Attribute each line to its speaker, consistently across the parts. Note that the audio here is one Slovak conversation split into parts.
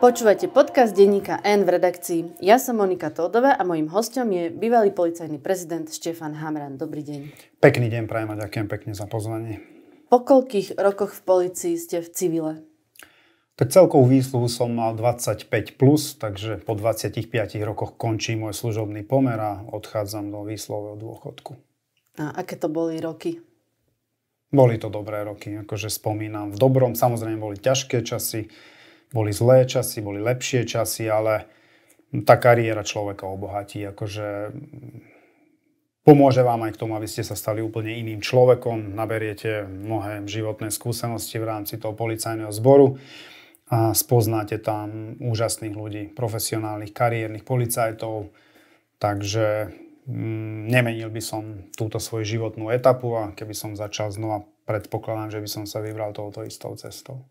Speaker 1: Počúvate podcast denníka N v redakcii. Ja som Monika Tódová a mojim hostom je bývalý policajný prezident Štefan Hamran. Dobrý deň.
Speaker 2: Pekný deň, prajem a ďakujem pekne za pozvanie.
Speaker 1: Po koľkých rokoch v policii ste v civile?
Speaker 2: Tak celkovú výsluhu som mal 25+, plus, takže po 25 rokoch končí môj služobný pomer a odchádzam do výslového dôchodku.
Speaker 1: A aké to boli roky?
Speaker 2: Boli to dobré roky, akože spomínam. V dobrom, samozrejme boli ťažké časy, boli zlé časy, boli lepšie časy, ale tá kariéra človeka obohatí. Akože pomôže vám aj k tomu, aby ste sa stali úplne iným človekom, naberiete mnohé životné skúsenosti v rámci toho policajného zboru a spoznáte tam úžasných ľudí, profesionálnych, kariérnych policajtov. Takže mm, nemenil by som túto svoju životnú etapu a keby som začal znova, predpokladám, že by som sa vybral touto istou cestou.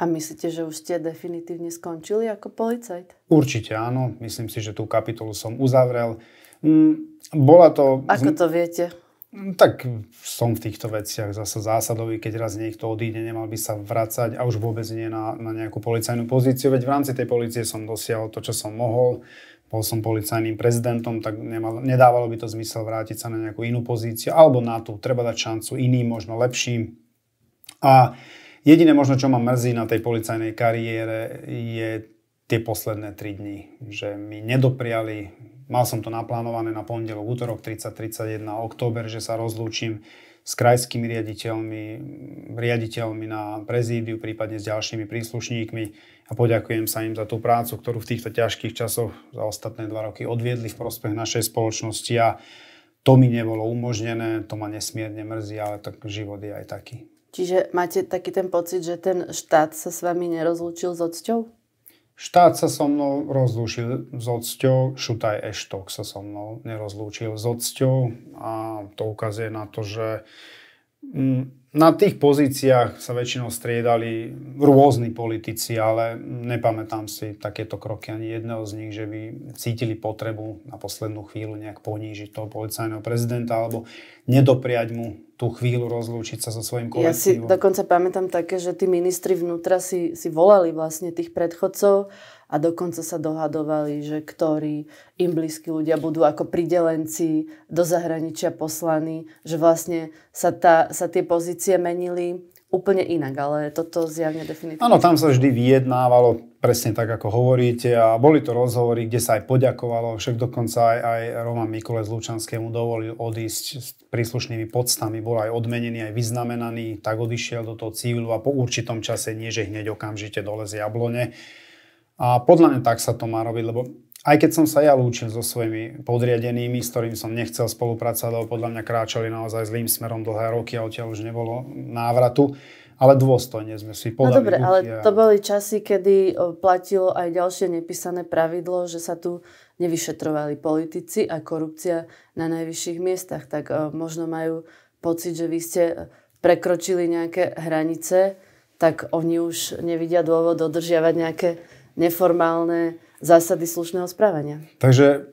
Speaker 1: A myslíte, že už ste definitívne skončili ako policajt?
Speaker 2: Určite áno. Myslím si, že tú kapitolu som uzavrel. Mm, bola to... Ako to viete? Mm, tak som v týchto veciach zase zásadový, keď raz niekto odíde, nemal by sa vrácať a už vôbec nie na, na nejakú policajnú pozíciu, veď v rámci tej policie som dosiahol to, čo som mohol, bol som policajným prezidentom, tak nemal, nedávalo by to zmysel vrátiť sa na nejakú inú pozíciu, alebo na tú, treba dať šancu iným, možno lepším. A Jediné možno, čo ma mrzí na tej policajnej kariére, je tie posledné 3 dní, že mi nedopriali, mal som to naplánované na pondelok, útorok 30-31 október, že sa rozlúčim s krajskými riaditeľmi, riaditeľmi na prezídiu, prípadne s ďalšími príslušníkmi a poďakujem sa im za tú prácu, ktorú v týchto ťažkých časoch za ostatné dva roky odviedli v prospech našej spoločnosti a to mi nebolo umožnené, to ma nesmierne mrzí, ale tak život je aj taký.
Speaker 1: Čiže máte taký ten pocit, že ten štát sa s vami nerozlúčil s odsťou?
Speaker 2: Štát sa so mnou rozlúčil s odsťou, Šutaj Eštok sa so mnou nerozlúčil s odsťou a to ukazuje na to, že mm, na tých pozíciách sa väčšinou striedali rôzni politici, ale nepamätám si takéto kroky ani jedného z nich, že by cítili potrebu na poslednú chvíľu nejak ponížiť toho policajného prezidenta alebo nedopriať mu tú chvíľu rozlúčiť sa so svojím kolektívom. Ja si
Speaker 1: dokonca pamätám také, že tí ministri vnútra si, si volali vlastne tých predchodcov a dokonca sa dohadovali, že ktorí im blízki ľudia budú ako pridelenci do zahraničia poslaní, že vlastne sa, tá, sa tie pozície menili úplne inak, ale toto zjavne definitívne. Áno, tam sa
Speaker 2: vždy vyjednávalo presne tak, ako hovoríte. A boli to rozhovory, kde sa aj poďakovalo. Však dokonca aj, aj Roman Mikulec Lučanskému dovolil odísť s príslušnými podstami. Bol aj odmenený, aj vyznamenaný. Tak odišiel do toho civilu a po určitom čase, nie že hneď okamžite dole z jablone, a podľa mňa tak sa to má robiť, lebo aj keď som sa ja lúčil so svojimi podriadenými, s ktorým som nechcel spolupracovať, lebo podľa mňa kráčali naozaj zlým smerom dlhé roky a odtiaľ už nebolo návratu, ale dôstojne sme si no podali. No dobre, ale a... to
Speaker 1: boli časy, kedy platilo aj ďalšie nepísané pravidlo, že sa tu nevyšetrovali politici a korupcia na najvyšších miestach. Tak možno majú pocit, že vy ste e, prekročili nejaké hranice, tak oni už nevidia dôvod dodržiavať nejaké neformálne zásady slušného správania.
Speaker 2: Takže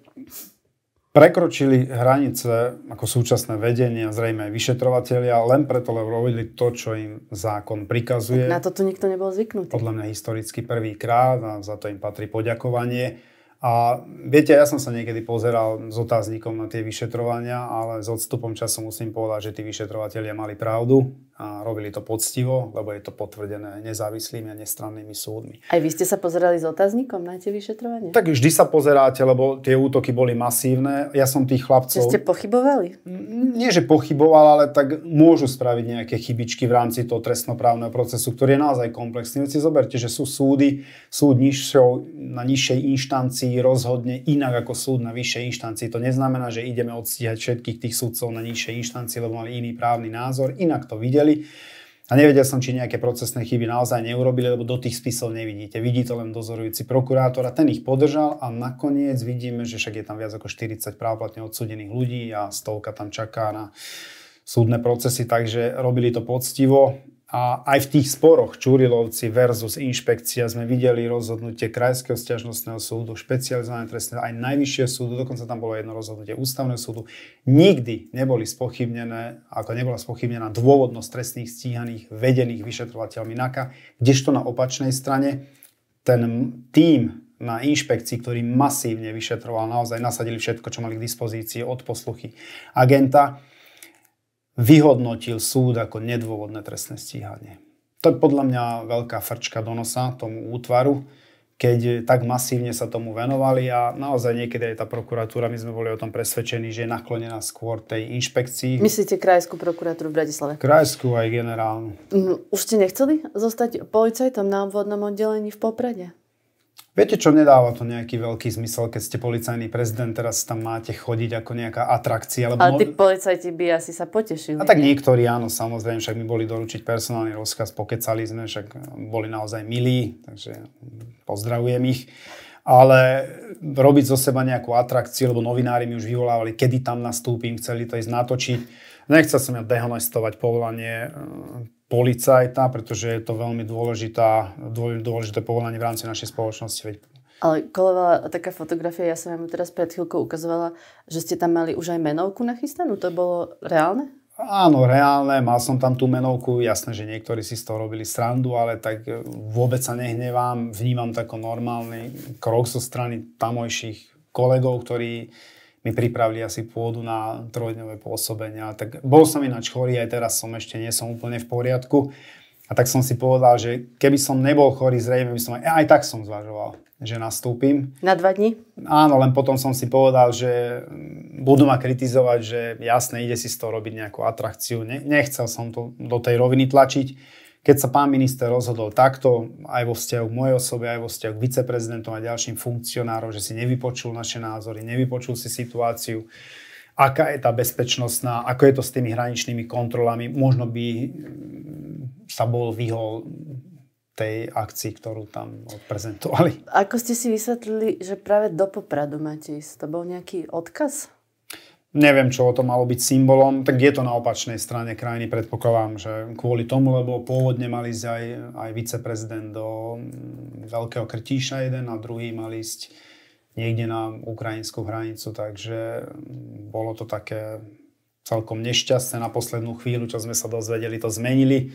Speaker 2: prekročili hranice ako súčasné vedenie a zrejme aj vyšetrovatelia len preto, lebo robili to, čo im zákon prikazuje. na toto nikto nebol zvyknutý. Podľa mňa historicky prvýkrát a za to im patrí poďakovanie. A viete, ja som sa niekedy pozeral s otáznikom na tie vyšetrovania, ale s odstupom času musím povedať, že tí vyšetrovateľia mali pravdu a robili to poctivo, lebo je to potvrdené nezávislými a nestrannými súdmi.
Speaker 1: Aj vy ste sa pozerali s otáznikom na tie vyšetrovanie?
Speaker 2: Tak vždy sa pozeráte, lebo tie útoky boli masívne. Ja som tých chlapcov... Čiže ste
Speaker 1: pochybovali? Nie, že
Speaker 2: pochyboval, ale tak môžu spraviť nejaké chybičky v rámci toho trestnoprávneho procesu, ktorý je naozaj komplexný. Veď si zoberte, že sú súdy, súd nižšou, na nižšej inštancii rozhodne inak ako súd na vyššej inštancii. To neznamená, že ideme odstíhať všetkých tých súdcov na nižšej inštancii, lebo mali iný právny názor. Inak to videli chceli. A nevedel som, či nejaké procesné chyby naozaj neurobili, lebo do tých spisov nevidíte. Vidí to len dozorujúci prokurátor a ten ich podržal a nakoniec vidíme, že však je tam viac ako 40 právoplatne odsudených ľudí a stovka tam čaká na súdne procesy, takže robili to poctivo. A aj v tých sporoch Čurilovci versus inšpekcia sme videli rozhodnutie Krajského stiažnostného súdu, špecializované trestné, aj Najvyššieho súdu, dokonca tam bolo jedno rozhodnutie Ústavného súdu. Nikdy neboli spochybnené, ako nebola spochybnená dôvodnosť trestných stíhaných vedených vyšetrovateľmi NAKA, kdežto na opačnej strane ten tým na inšpekcii, ktorý masívne vyšetroval, naozaj nasadili všetko, čo mali k dispozícii od posluchy agenta, vyhodnotil súd ako nedôvodné trestné stíhanie. To je podľa mňa veľká frčka do nosa tomu útvaru, keď tak masívne sa tomu venovali a naozaj niekedy aj tá prokuratúra, my sme boli o tom presvedčení, že je naklonená skôr tej inšpekcii. Myslíte
Speaker 1: krajskú prokuratúru v Bratislave?
Speaker 2: Krajskú aj generálnu.
Speaker 1: Mm, už ste nechceli zostať policajtom na obvodnom oddelení v Poprade?
Speaker 2: Viete čo, nedáva to nejaký veľký zmysel, keď ste policajný prezident, teraz tam máte chodiť ako nejaká atrakcia. Lebo Ale tí
Speaker 1: policajti by asi sa potešili. A tak nie?
Speaker 2: niektorí áno, samozrejme, však mi boli doručiť personálny rozkaz, pokecali sme, však boli naozaj milí, takže pozdravujem ich ale robiť zo seba nejakú atrakciu, lebo novinári mi už vyvolávali, kedy tam nastúpim, chceli to ísť natočiť. Nechcel som ja dehonestovať povolanie policajta, pretože je to veľmi dôležitá, dôležité povolanie v rámci našej spoločnosti.
Speaker 1: ale kolovala taká fotografia, ja som vám teraz pred chvíľkou ukazovala, že ste tam mali už aj menovku nachystanú, to bolo reálne?
Speaker 2: Áno, reálne, mal som tam tú menovku, jasné, že niektorí si z toho robili srandu, ale tak e, vôbec sa nehnevám, vnímam tako normálny krok zo strany tamojších kolegov, ktorí mi pripravili asi pôdu na trojdňové pôsobenia. Tak bol som ináč chorý, aj teraz som ešte nie som úplne v poriadku. A tak som si povedal, že keby som nebol chorý, zrejme by som aj, aj tak som zvažoval, že nastúpim. Na dva dni? Áno, len potom som si povedal, že budú ma kritizovať, že jasne, ide si z toho robiť nejakú atrakciu. Ne, nechcel som to do tej roviny tlačiť. Keď sa pán minister rozhodol takto, aj vo vzťahu k mojej osobe, aj vo vzťahu k viceprezidentom a ďalším funkcionárom, že si nevypočul naše názory, nevypočul si situáciu, aká je tá bezpečnostná, ako je to s tými hraničnými kontrolami, možno by mm, sa bol vyhol tej akcii, ktorú tam odprezentovali.
Speaker 1: Ako ste si vysvetlili, že práve do Popradu máte ísť? To bol nejaký odkaz?
Speaker 2: Neviem, čo o to malo byť symbolom, tak je to na opačnej strane krajiny, predpokladám, že kvôli tomu, lebo pôvodne mali ísť aj, aj viceprezident do mm, Veľkého Krtíša jeden a druhý mal ísť niekde na ukrajinskú hranicu, takže mm, bolo to také celkom nešťastné na poslednú chvíľu, čo sme sa dozvedeli, to zmenili.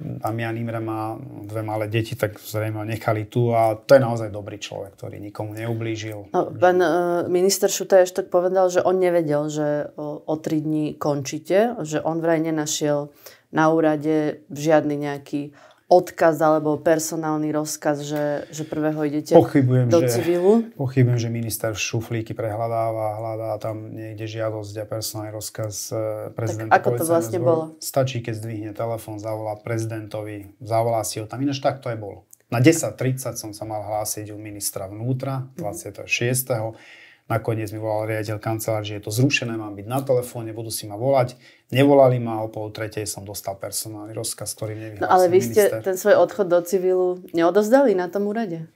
Speaker 2: Damian Imre má dve malé deti, tak zrejme ho nechali tu a to je naozaj dobrý človek, ktorý nikomu neublížil.
Speaker 1: No, pán e, minister Šutaj ešte tak povedal, že on nevedel, že o, o tri dní končíte, že on vraj nenašiel na úrade žiadny nejaký odkaz alebo personálny rozkaz, že, že prvého idete pochybujem, do že, civilu?
Speaker 2: Pochybujem, že minister šuflíky prehľadáva, hľadá tam niekde žiadosť a personálny rozkaz eh, prezidenta. Tak ako to vlastne zboru. bolo? Stačí, keď zdvihne telefón, zavolá prezidentovi, zavolá si ho tam. Ináč tak to aj bolo. Na 10.30 som sa mal hlásiť u ministra vnútra, 26. Mm-hmm Nakoniec mi volal riaditeľ kancelár, že je to zrušené, mám byť na telefóne, budú si ma volať. Nevolali ma, o pol tretej som dostal personálny rozkaz, ktorý nevyhlásil No ale vy minister. ste ten
Speaker 1: svoj odchod do civilu neodozdali na tom úrade?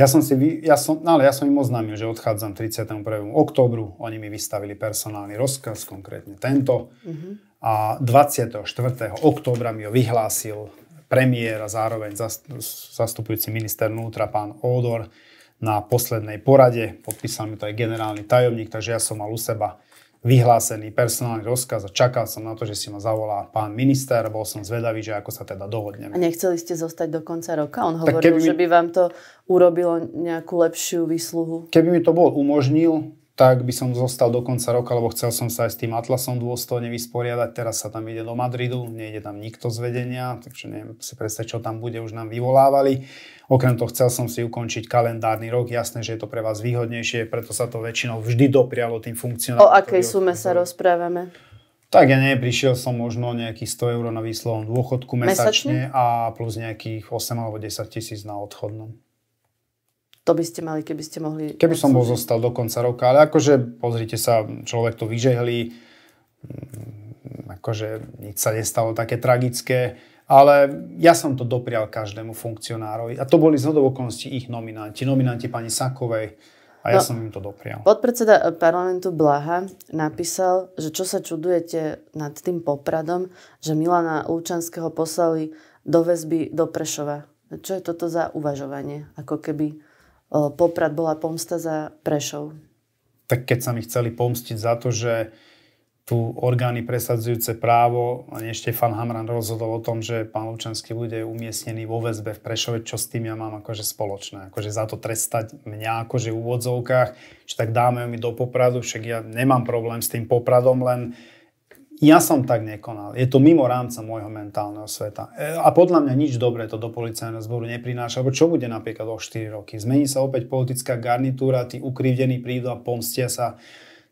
Speaker 2: Ja som, si, ja som, no ale ja som im oznámil, že odchádzam 31. októbru. Oni mi vystavili personálny rozkaz, konkrétne tento. Uh-huh. A 24. októbra mi ho vyhlásil premiér a zároveň zastupujúci minister vnútra, pán Ódor na poslednej porade. Podpísal mi to aj generálny tajomník, takže ja som mal u seba vyhlásený personálny rozkaz a čakal som na to, že si ma zavolá pán minister. Bol som zvedavý, že ako sa teda dohodneme. A
Speaker 1: nechceli ste zostať do konca roka? On hovoril, keby mi... že by vám to urobilo nejakú lepšiu výsluhu.
Speaker 2: Keby mi to bol umožnil, tak by som zostal do konca roka, lebo chcel som sa aj s tým Atlasom dôstojne vysporiadať. Teraz sa tam ide do Madridu, nejde tam nikto z vedenia, takže neviem si predstaviť, čo tam bude, už nám vyvolávali. Okrem toho chcel som si ukončiť kalendárny rok. Jasné, že je to pre vás výhodnejšie, preto sa to väčšinou vždy doprialo tým funkcionárom. O
Speaker 1: akej sume sa rozprávame?
Speaker 2: Tak ja nie, prišiel som možno nejakých 100 eur na výslovnom dôchodku mesačne, mesačne a plus nejakých 8 alebo 10 tisíc na odchodnom.
Speaker 1: To by ste mali, keby ste mohli... Keby som bol
Speaker 2: zostal do konca roka, ale akože pozrite sa, človek to vyžehli, mm, akože nič sa nestalo také tragické ale ja som to doprial každému funkcionárovi. A to boli z okolností ich nominanti, nominanti pani Sakovej. A ja no, som im to doprial.
Speaker 1: Podpredseda parlamentu Blaha napísal, že čo sa čudujete nad tým popradom, že Milana Lučanského poslali do väzby do Prešova. Čo je toto za uvažovanie? Ako keby poprad bola pomsta za Prešov.
Speaker 2: Tak keď sa mi chceli pomstiť za to, že tu orgány presadzujúce právo, ešte Štefan Hamran rozhodol o tom, že pán Lučanský bude umiestnený vo väzbe v Prešove, čo s tým ja mám akože spoločné. Akože za to trestať mňa akože v úvodzovkách, že tak dáme mi do popradu, však ja nemám problém s tým popradom, len ja som tak nekonal. Je to mimo rámca môjho mentálneho sveta. E, a podľa mňa nič dobré to do policajného zboru neprináša. Lebo čo bude napríklad o 4 roky? Zmení sa opäť politická garnitúra, tí ukrivdení prídu a pomstia sa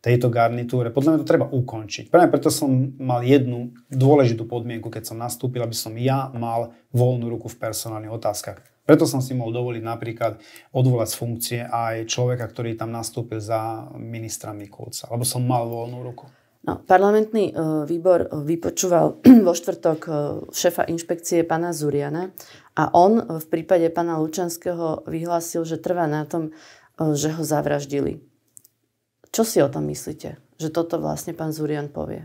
Speaker 2: tejto garnitúre. Podľa mňa to treba ukončiť. Práve preto som mal jednu dôležitú podmienku, keď som nastúpil, aby som ja mal voľnú ruku v personálnych otázkach. Preto som si mohol dovoliť napríklad odvolať z funkcie aj človeka, ktorý tam nastúpil za ministra Mikulca, lebo som mal voľnú ruku.
Speaker 1: No, parlamentný e, výbor vypočúval vo štvrtok e, šefa inšpekcie pána Zuriana a on e, v prípade pána Lučanského vyhlásil, že trvá na tom, že ho zavraždili. Čo si o tom myslíte, že toto vlastne pán Zurian povie?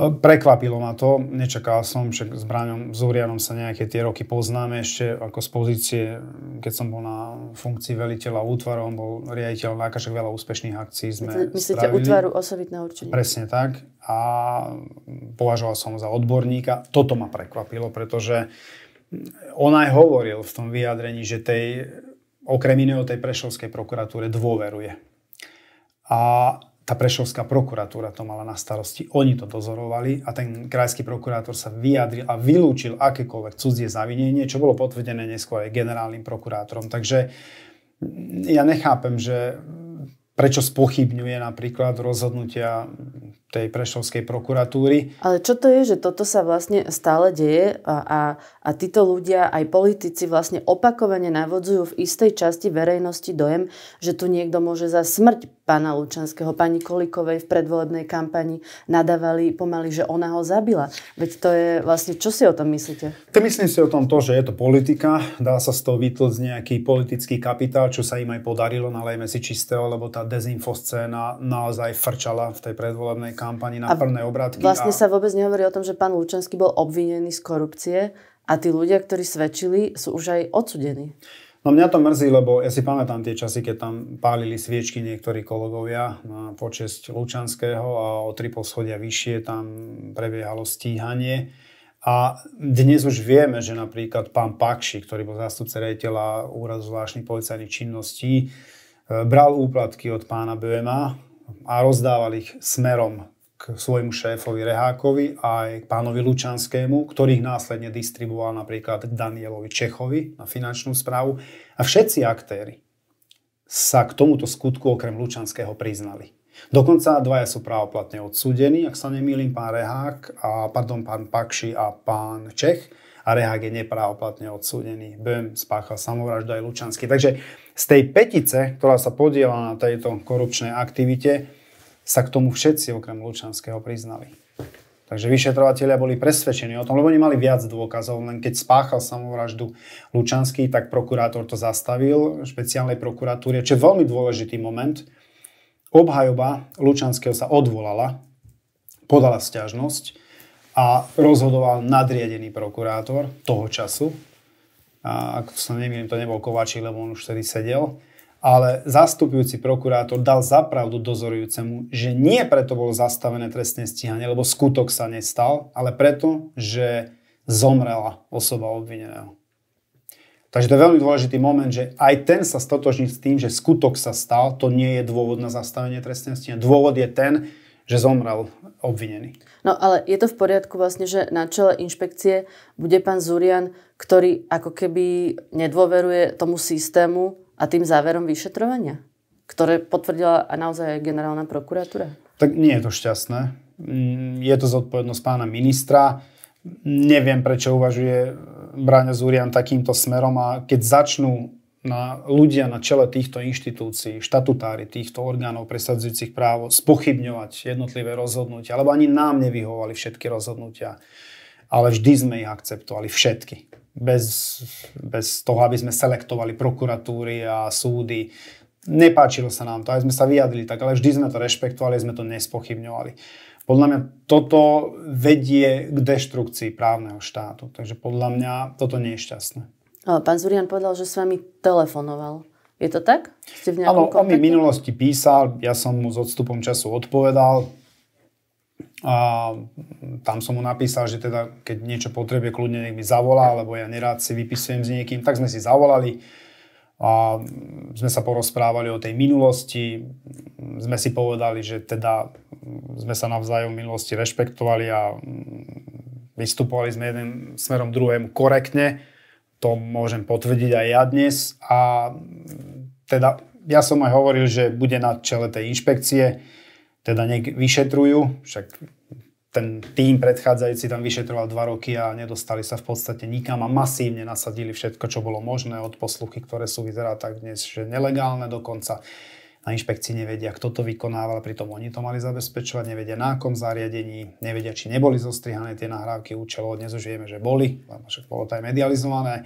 Speaker 2: Prekvapilo ma to, nečakal som, však s Bráňom zúrianom sa nejaké tie roky poznáme ešte ako z pozície, keď som bol na funkcii veliteľa útvaru, on bol riaditeľ nákažek veľa úspešných akcií sme Myslíte spravili. útvaru
Speaker 1: osobitné určenie? Presne
Speaker 2: tak a považoval som za odborníka. Toto ma prekvapilo, pretože on aj hovoril v tom vyjadrení, že tej, okrem iného tej prešovskej prokuratúre dôveruje a tá Prešovská prokuratúra to mala na starosti. Oni to dozorovali a ten krajský prokurátor sa vyjadril a vylúčil akékoľvek cudzie zavinenie, čo bolo potvrdené neskôr aj generálnym prokurátorom. Takže mm, ja nechápem, že prečo spochybňuje napríklad rozhodnutia tej prešovskej prokuratúry.
Speaker 1: Ale čo to je, že toto sa vlastne stále deje a, a, a títo ľudia, aj politici vlastne opakovane navodzujú v istej časti verejnosti dojem, že tu niekto môže za smrť pána Lučanského, pani Kolikovej v predvolebnej kampani nadávali pomaly, že ona ho zabila. Veď to je vlastne, čo si o tom myslíte?
Speaker 2: To myslím si o tom to, že je to politika, dá sa z toho vytlcť nejaký politický kapitál, čo sa im aj podarilo, nalejme si čistého, lebo tá dezinfoscéna naozaj frčala v tej predvolebnej kampani na prvné obratky. Vlastne a...
Speaker 1: sa vôbec nehovorí o tom, že pán Lučenský bol obvinený z korupcie a tí ľudia, ktorí svedčili, sú už aj odsudení.
Speaker 2: No mňa to mrzí, lebo ja si pamätám tie časy, keď tam pálili sviečky niektorí kolegovia na počesť Lučanského a o tri poschodia vyššie tam prebiehalo stíhanie. A dnes už vieme, že napríklad pán Pakši, ktorý bol zástupce rejiteľa úradu zvláštnych policajných činností, e, bral úplatky od pána Böhma, a rozdával ich smerom k svojmu šéfovi Rehákovi a aj k pánovi Lučanskému, ktorých následne distribuoval napríklad k Danielovi Čechovi na finančnú správu. A všetci aktéry sa k tomuto skutku okrem Lučanského priznali. Dokonca dvaja sú právoplatne odsúdení, ak sa nemýlim, pán Rehák, a, pardon, pán Pakši a pán Čech. Rehák je neprávoplatne odsúdený, Böhm spáchal samovraždu aj Lučanský. Takže z tej petice, ktorá sa podiela na tejto korupčnej aktivite, sa k tomu všetci okrem Lučanského priznali. Takže vyšetrovateľia boli presvedčení o tom, lebo nemali viac dôkazov, len keď spáchal samovraždu Lučanský, tak prokurátor to zastavil v špeciálnej prokuratúre, čo je veľmi dôležitý moment. Obhajoba Lučanského sa odvolala, podala stiažnosť, a rozhodoval nadriadený prokurátor toho času. A ak sa nemýlim, to nebol Kovači, lebo on už vtedy sedel. Ale zastupujúci prokurátor dal zapravdu dozorujúcemu, že nie preto bolo zastavené trestné stíhanie, lebo skutok sa nestal, ale preto, že zomrela osoba obvineného. Takže to je veľmi dôležitý moment, že aj ten sa stotožní s tým, že skutok sa stal, to nie je dôvod na zastavenie trestnosti. Dôvod je ten, že zomrel obvinený.
Speaker 1: No ale je to v poriadku vlastne, že na čele inšpekcie bude pán Zurian, ktorý ako keby nedôveruje tomu systému a tým záverom vyšetrovania, ktoré potvrdila a naozaj aj generálna prokuratúra?
Speaker 2: Tak nie je to šťastné. Mm, je to zodpovednosť pána ministra. Neviem, prečo uvažuje Bráňa Zúrian takýmto smerom a keď začnú na ľudia na čele týchto inštitúcií, štatutári týchto orgánov presadzujúcich právo spochybňovať jednotlivé rozhodnutia, lebo ani nám nevyhovali všetky rozhodnutia, ale vždy sme ich akceptovali, všetky. Bez, bez toho, aby sme selektovali prokuratúry a súdy. Nepáčilo sa nám to, aj sme sa vyjadrili tak, ale vždy sme to rešpektovali, sme to nespochybňovali. Podľa mňa toto vedie k deštrukcii právneho štátu, takže podľa mňa toto nie je šťastné.
Speaker 1: Ale pán Zurian povedal, že s vami telefonoval. Je to tak? Ste v Áno, on mi
Speaker 2: v minulosti písal, ja som mu s odstupom času odpovedal. A tam som mu napísal, že teda keď niečo potrebuje, kľudne nech mi zavolá, lebo ja nerád si vypisujem s niekým. Tak sme si zavolali. A sme sa porozprávali o tej minulosti, sme si povedali, že teda sme sa navzájom v minulosti rešpektovali a vystupovali sme jeden smerom druhému korektne to môžem potvrdiť aj ja dnes. A mm, teda ja som aj hovoril, že bude na čele tej inšpekcie, teda nech vyšetrujú, však ten tým predchádzajúci tam vyšetroval dva roky a nedostali sa v podstate nikam a masívne nasadili všetko, čo bolo možné od posluchy, ktoré sú vyzerá tak dnes, že nelegálne dokonca na inšpekcii nevedia, kto to vykonával, pritom oni to mali zabezpečovať, nevedia na akom zariadení, nevedia, či neboli zostrihané tie nahrávky účelov, dnes už vieme, že boli, však bolo to aj medializované.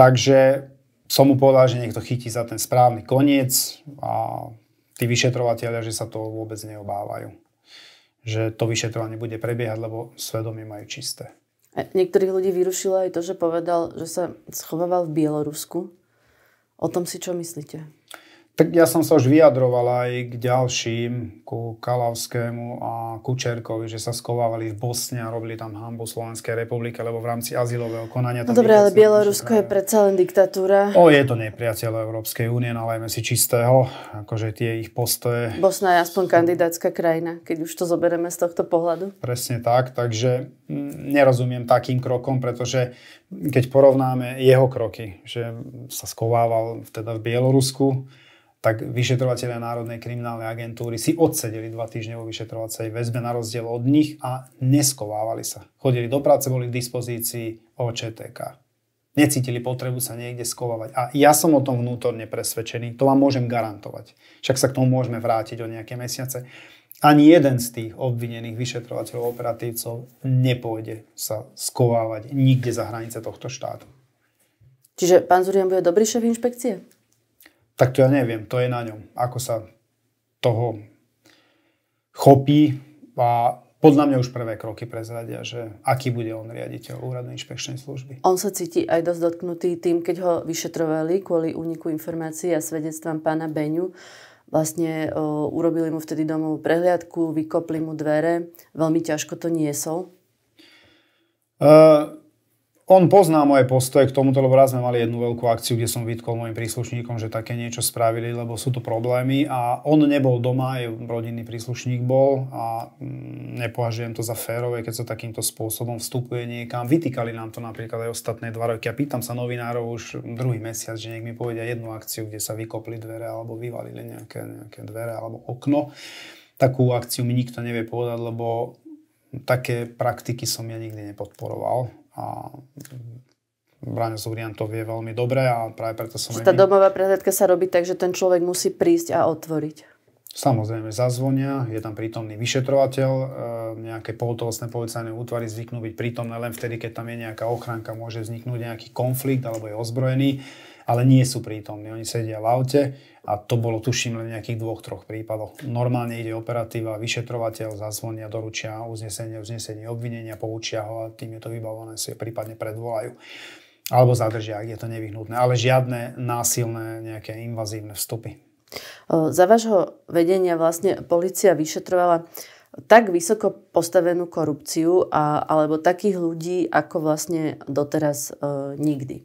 Speaker 2: Takže som mu povedal, že niekto chytí za ten správny koniec a tí vyšetrovateľia, že sa to vôbec neobávajú. Že to vyšetrovanie bude prebiehať, lebo svedomie majú čisté.
Speaker 1: E, niektorých ľudí vyrušilo aj to, že povedal, že sa schovával v Bielorusku. O tom si čo myslíte?
Speaker 2: Tak ja som sa už vyjadroval aj k ďalším, ku Kalavskému a Kučerkovi, že sa skovávali v Bosne a robili tam hambu Slovenskej republike, lebo v rámci azylového konania... No dobre, ale Bielorusko
Speaker 1: je predsa len diktatúra. O, je to
Speaker 2: nepriateľ Európskej únie, no nalajme si čistého, akože tie ich postoje...
Speaker 1: Bosna je aspoň kandidátska krajina, keď už to zoberieme z tohto pohľadu.
Speaker 2: Presne tak, takže mm, nerozumiem takým krokom, pretože keď porovnáme jeho kroky, že sa skovával teda v Bielorusku, tak vyšetrovateľia Národnej kriminálnej agentúry si odsedeli dva týždne vo vyšetrovacej väzbe na rozdiel od nich a neskovávali sa. Chodili do práce, boli k dispozícii OČTK. Necítili potrebu sa niekde skovávať. A ja som o tom vnútorne presvedčený, to vám môžem garantovať. Však sa k tomu môžeme vrátiť o nejaké mesiace. Ani jeden z tých obvinených vyšetrovateľov operatívcov nepôjde sa skovávať nikde za hranice tohto štátu.
Speaker 1: Čiže pán Zurian bude dobrý šéf inšpekcie?
Speaker 2: tak to ja neviem, to je na ňom, ako sa toho chopí a podľa mňa už prvé kroky prezradia, že aký bude on riaditeľ úradnej inšpekčnej služby.
Speaker 1: On sa cíti aj dosť dotknutý tým, keď ho vyšetrovali kvôli úniku informácií a svedectvám pána Beňu. Vlastne o, urobili mu vtedy domovú prehliadku, vykopli mu dvere, veľmi ťažko to niesol.
Speaker 2: Uh, on pozná moje postoje k tomuto, lebo raz sme mali jednu veľkú akciu, kde som vytkol mojim príslušníkom, že také niečo spravili, lebo sú to problémy a on nebol doma, aj rodinný príslušník bol a mm, nepovažujem to za férové, keď sa takýmto spôsobom vstupuje niekam. Vytýkali nám to napríklad aj ostatné dva roky a pýtam sa novinárov už druhý mesiac, že nech mi povedia jednu akciu, kde sa vykopli dvere alebo vyvalili nejaké, nejaké dvere alebo okno. Takú akciu mi nikto nevie povedať, lebo také praktiky som ja nikdy nepodporoval a Braňo Zúrian to vie veľmi dobre a práve preto som... Čiže tá
Speaker 1: domová prehliadka sa robí tak, že ten človek musí prísť a otvoriť.
Speaker 2: Samozrejme zazvonia, je tam prítomný vyšetrovateľ, e, nejaké pohotovostné policajné útvary zvyknú byť prítomné len vtedy, keď tam je nejaká ochránka, môže vzniknúť nejaký konflikt alebo je ozbrojený, ale nie sú prítomní. Oni sedia v aute a to bolo tuším len nejakých dvoch, troch prípadoch. Normálne ide operatíva, vyšetrovateľ zazvonia, doručia uznesenie, uznesenie obvinenia, poučia ho a tým je to vybavované, si prípadne predvolajú. Alebo zadržia, ak je to nevyhnutné. Ale žiadne násilné, nejaké invazívne vstupy.
Speaker 1: Za vášho vedenia vlastne policia vyšetrovala tak vysoko postavenú korupciu a, alebo takých ľudí, ako vlastne doteraz e, nikdy.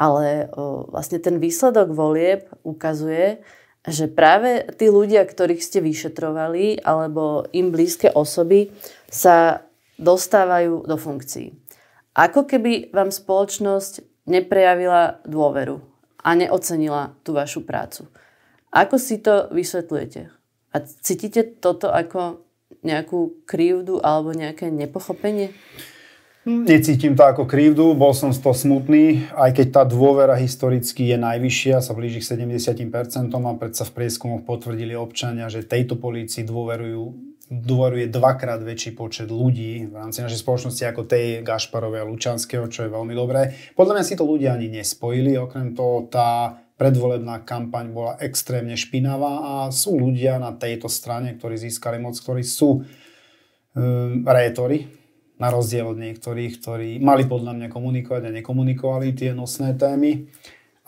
Speaker 1: Ale vlastne ten výsledok volieb ukazuje, že práve tí ľudia, ktorých ste vyšetrovali, alebo im blízke osoby, sa dostávajú do funkcií. Ako keby vám spoločnosť neprejavila dôveru a neocenila tú vašu prácu. Ako si to vysvetľujete? A cítite toto ako nejakú krivdu alebo nejaké nepochopenie?
Speaker 2: Necítim to ako krivdu, bol som z toho smutný, aj keď tá dôvera historicky je najvyššia, sa blíži k 70% a predsa v prieskumoch potvrdili občania, že tejto polícii dôverujú dôveruje dvakrát väčší počet ľudí v rámci našej spoločnosti ako tej Gašparovej a Lučanského, čo je veľmi dobré. Podľa mňa si to ľudia ani nespojili, okrem toho tá predvolebná kampaň bola extrémne špinavá a sú ľudia na tejto strane, ktorí získali moc, ktorí sú um, ehm, rétory, na rozdiel od niektorých, ktorí mali podľa mňa komunikovať a nekomunikovali tie nosné témy.